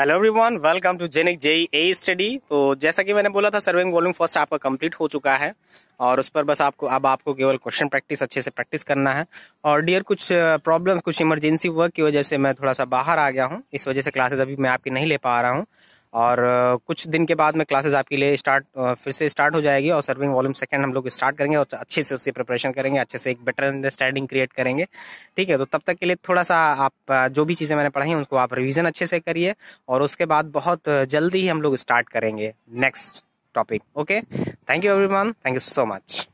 hello everyone welcome to जेनिक जेई ए स्टडी तो जैसा कि मैंने बोला था सर्विंग वॉल्यूम फर्स्ट आपका कंप्लीट हो चुका है और उस पर बस आपको अब आपको केवल क्वेश्चन प्रैक्टिस अच्छे से प्रैक्टिस करना है और डियर कुछ प्रॉब्लम कुछ इमरजेंसी वर्क की वजह से मैं थोड़ा सा बाहर आ गया हूँ इस वजह से क्लासेस अभी मैं आपकी नहीं ले पा रहा हूँ और कुछ दिन के बाद में क्लासेस आपके लिए स्टार्ट फिर से स्टार्ट हो जाएगी और सर्विंग वॉल्यूम सेकंड हम लोग स्टार्ट करेंगे और अच्छे से उससे प्रिपरेशन करेंगे अच्छे से एक बेटर अंडरस्टैंडिंग क्रिएट करेंगे ठीक है तो तब तक के लिए थोड़ा सा आप जो भी चीज़ें मैंने पढ़ाई उनको आप रिविज़न अच्छे से करिए और उसके बाद बहुत जल्दी ही हम लोग स्टार्ट करेंगे next topic okay thank you every thank you so much